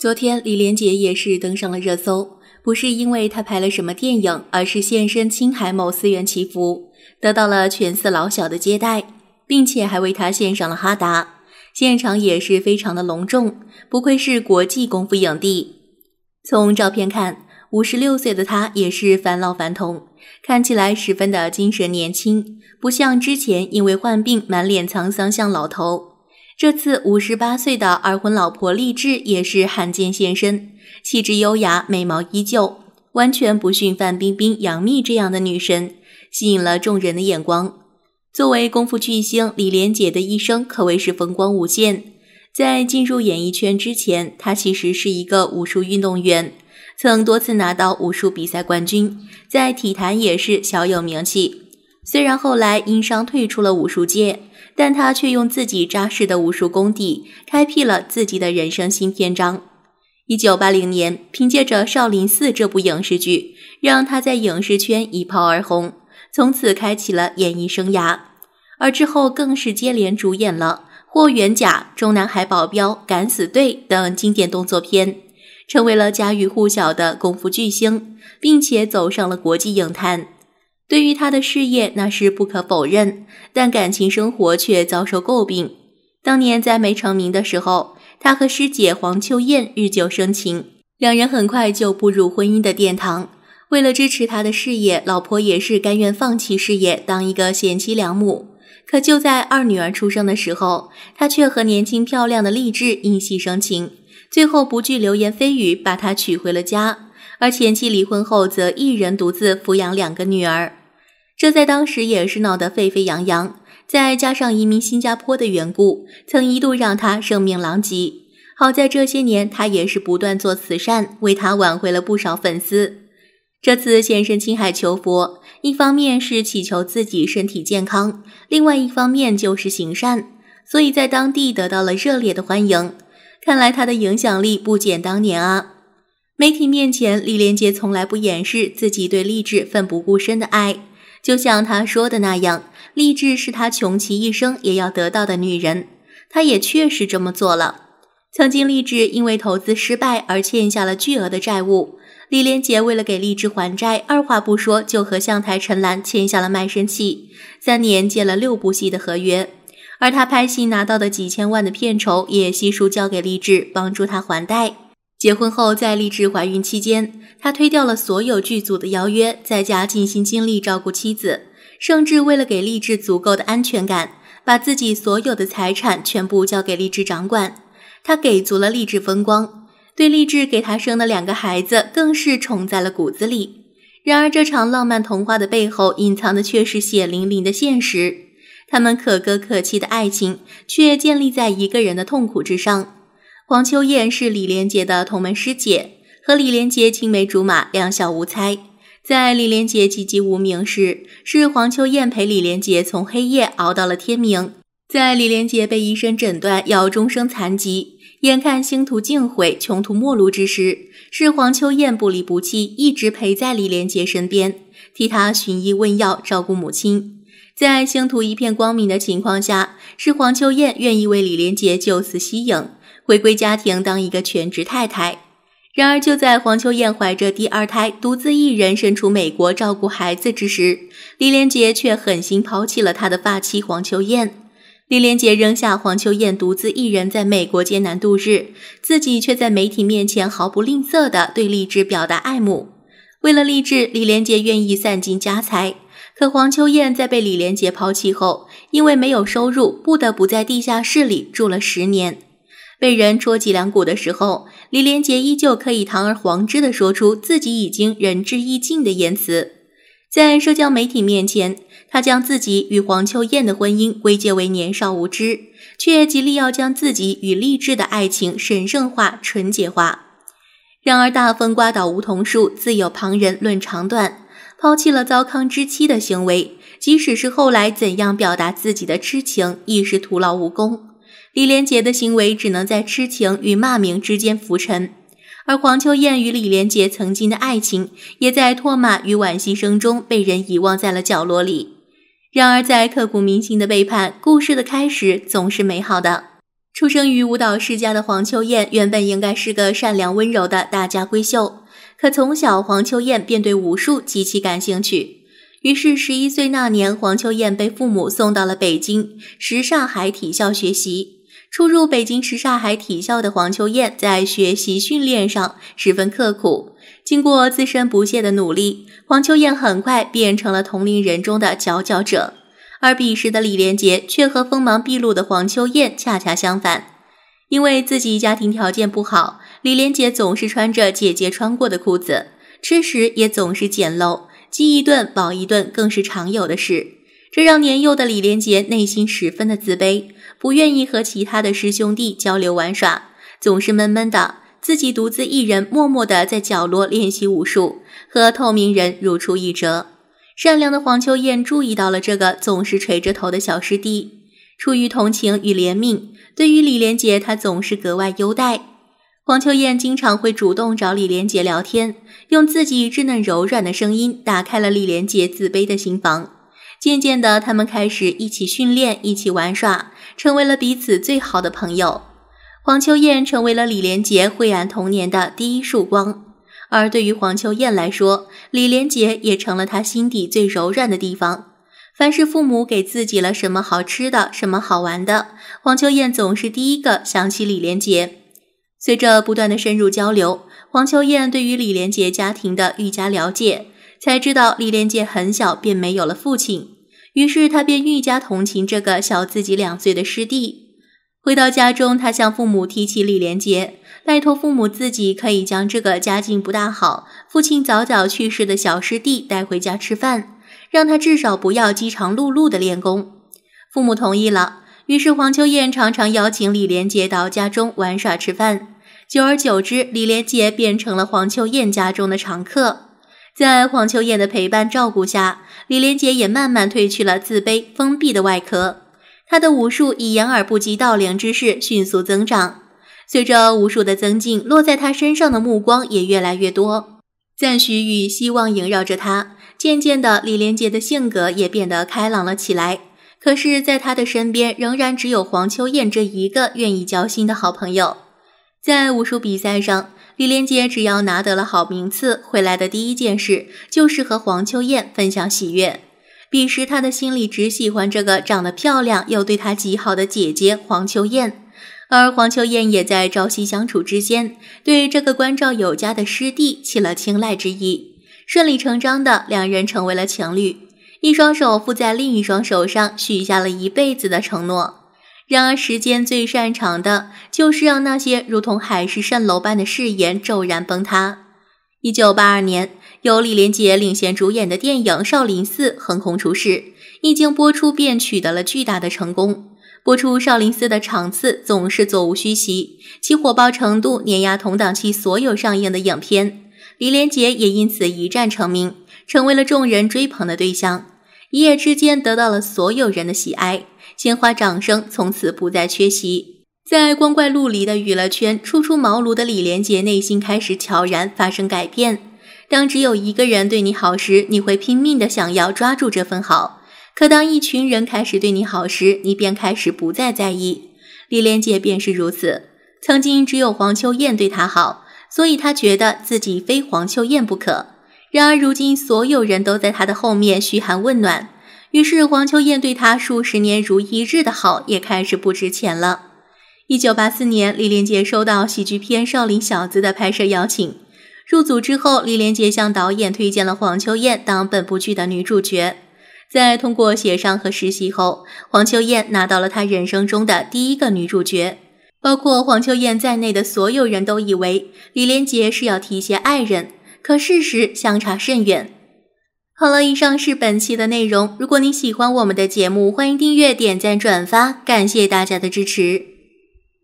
昨天，李连杰也是登上了热搜，不是因为他拍了什么电影，而是现身青海某寺院祈福，得到了全寺老小的接待，并且还为他献上了哈达，现场也是非常的隆重，不愧是国际功夫影帝。从照片看，五十六岁的他也是返老还童，看起来十分的精神年轻，不像之前因为患病满脸沧桑像老头。这次五十八岁的二婚老婆励志也是罕见现身，气质优雅，美貌依旧，完全不逊范冰冰、杨幂这样的女神，吸引了众人的眼光。作为功夫巨星，李连杰的一生可谓是风光无限。在进入演艺圈之前，他其实是一个武术运动员，曾多次拿到武术比赛冠军，在体坛也是小有名气。虽然后来因伤退出了武术界。但他却用自己扎实的武术功底，开辟了自己的人生新篇章。一九八零年，凭借着《少林寺》这部影视剧，让他在影视圈一炮而红，从此开启了演艺生涯。而之后更是接连主演了《霍元甲》《中南海保镖》《敢死队》等经典动作片，成为了家喻户晓的功夫巨星，并且走上了国际影坛。对于他的事业，那是不可否认，但感情生活却遭受诟病。当年在没成名的时候，他和师姐黄秋燕日久生情，两人很快就步入婚姻的殿堂。为了支持他的事业，老婆也是甘愿放弃事业，当一个贤妻良母。可就在二女儿出生的时候，他却和年轻漂亮的励志因戏生情，最后不惧流言蜚语，把她娶回了家。而前妻离婚后，则一人独自抚养两个女儿。这在当时也是闹得沸沸扬扬，再加上移民新加坡的缘故，曾一度让他声名狼藉。好在这些年他也是不断做慈善，为他挽回了不少粉丝。这次现身青海求佛，一方面是祈求自己身体健康，另外一方面就是行善，所以在当地得到了热烈的欢迎。看来他的影响力不减当年啊！媒体面前，李连杰从来不掩饰自己对励志奋不顾身的爱。就像他说的那样，励志是他穷其一生也要得到的女人。他也确实这么做了。曾经，励志因为投资失败而欠下了巨额的债务。李连杰为了给励志还债，二话不说就和向太陈岚签下了卖身契，三年借了六部戏的合约。而他拍戏拿到的几千万的片酬，也悉数交给励志，帮助他还贷。结婚后，在励志怀孕期间，他推掉了所有剧组的邀约，在家尽心尽力照顾妻子。甚至为了给励志足够的安全感，把自己所有的财产全部交给励志掌管。他给足了励志风光，对励志给他生的两个孩子更是宠在了骨子里。然而，这场浪漫童话的背后隐藏的却是血淋淋的现实。他们可歌可泣的爱情，却建立在一个人的痛苦之上。黄秋燕是李连杰的同门师姐，和李连杰青梅竹马，两小无猜。在李连杰籍籍无名时，是黄秋燕陪李连杰从黑夜熬到了天明。在李连杰被医生诊断要终生残疾，眼看星途尽毁、穷途末路之时，是黄秋燕不离不弃，一直陪在李连杰身边，替他寻医问药，照顾母亲。在星途一片光明的情况下，是黄秋燕愿意为李连杰就此息影。回归家庭当一个全职太太。然而，就在黄秋燕怀着第二胎，独自一人身处美国照顾孩子之时，李连杰却狠心抛弃了他的发妻黄秋燕。李连杰扔下黄秋燕，独自一人在美国艰难度日，自己却在媒体面前毫不吝啬地对励志表达爱慕。为了励志，李连杰愿意散尽家财。可黄秋燕在被李连杰抛弃后，因为没有收入，不得不在地下室里住了十年。被人戳脊梁骨的时候，李连杰依旧可以堂而皇之地说出自己已经仁至义尽的言辞。在社交媒体面前，他将自己与黄秋燕的婚姻归结为年少无知，却极力要将自己与励志的爱情神圣化、纯洁化。然而，大风刮倒梧桐树，自有旁人论长短。抛弃了糟糠之妻的行为，即使是后来怎样表达自己的痴情，亦是徒劳无功。李连杰的行为只能在痴情与骂名之间浮沉，而黄秋燕与李连杰曾经的爱情，也在唾骂与惋惜声中被人遗忘在了角落里。然而，在刻骨铭心的背叛，故事的开始总是美好的。出生于舞蹈世家的黄秋燕，原本应该是个善良温柔的大家闺秀，可从小黄秋燕便对武术极其感兴趣。于是，十一岁那年，黄秋燕被父母送到了北京什刹海体校学习。初入北京什刹海体校的黄秋燕，在学习训练上十分刻苦。经过自身不懈的努力，黄秋燕很快变成了同龄人中的佼佼者。而彼时的李连杰，却和锋芒毕露的黄秋燕恰恰相反。因为自己家庭条件不好，李连杰总是穿着姐姐穿过的裤子，吃食也总是简陋。饥一顿饱一顿，更是常有的事。这让年幼的李连杰内心十分的自卑，不愿意和其他的师兄弟交流玩耍，总是闷闷的，自己独自一人默默的在角落练习武术，和透明人如出一辙。善良的黄秋燕注意到了这个总是垂着头的小师弟，出于同情与怜悯，对于李连杰，她总是格外优待。黄秋燕经常会主动找李连杰聊天，用自己稚嫩柔软的声音打开了李连杰自卑的心房。渐渐的，他们开始一起训练，一起玩耍，成为了彼此最好的朋友。黄秋燕成为了李连杰晦暗童年的第一束光，而对于黄秋燕来说，李连杰也成了她心底最柔软的地方。凡是父母给自己了什么好吃的，什么好玩的，黄秋燕总是第一个想起李连杰。随着不断的深入交流，黄秋燕对于李连杰家庭的愈加了解，才知道李连杰很小便没有了父亲，于是他便愈加同情这个小自己两岁的师弟。回到家中，他向父母提起李连杰，拜托父母自己可以将这个家境不大好、父亲早早去世的小师弟带回家吃饭，让他至少不要饥肠辘辘的练功。父母同意了。于是，黄秋燕常常邀请李连杰到家中玩耍、吃饭。久而久之，李连杰变成了黄秋燕家中的常客。在黄秋燕的陪伴照顾下，李连杰也慢慢褪去了自卑、封闭的外壳。他的武术以掩耳不及盗铃之势迅速增长。随着武术的增进，落在他身上的目光也越来越多，赞许与希望萦绕着他。渐渐的，李连杰的性格也变得开朗了起来。可是，在他的身边，仍然只有黄秋燕这一个愿意交心的好朋友。在武术比赛上，李连杰只要拿得了好名次，回来的第一件事就是和黄秋燕分享喜悦。彼时，他的心里只喜欢这个长得漂亮又对他极好的姐姐黄秋燕，而黄秋燕也在朝夕相处之间，对这个关照有加的师弟起了青睐之意，顺理成章的，两人成为了情侣。一双手附在另一双手上，许下了一辈子的承诺。然而，时间最擅长的就是让那些如同海市蜃楼般的誓言骤然崩塌。一九八二年，由李连杰领衔主演的电影《少林寺》横空出世，一经播出便取得了巨大的成功。播出《少林寺》的场次总是座无虚席，其火爆程度碾压同档期所有上映的影片。李连杰也因此一战成名。成为了众人追捧的对象，一夜之间得到了所有人的喜爱，鲜花掌声从此不再缺席。在光怪陆离的娱乐圈，初出茅庐的李连杰内心开始悄然发生改变。当只有一个人对你好时，你会拼命的想要抓住这份好；可当一群人开始对你好时，你便开始不再在意。李连杰便是如此，曾经只有黄秋燕对他好，所以他觉得自己非黄秋燕不可。然而，如今所有人都在他的后面嘘寒问暖，于是黄秋燕对他数十年如一日的好也开始不值钱了。一九八四年，李连杰收到喜剧片《少林小子》的拍摄邀请，入组之后，李连杰向导演推荐了黄秋燕当本部剧的女主角。在通过协商和实习后，黄秋燕拿到了她人生中的第一个女主角。包括黄秋燕在内的所有人都以为李连杰是要提携爱人。可事实相差甚远。好了，以上是本期的内容。如果你喜欢我们的节目，欢迎订阅、点赞、转发，感谢大家的支持。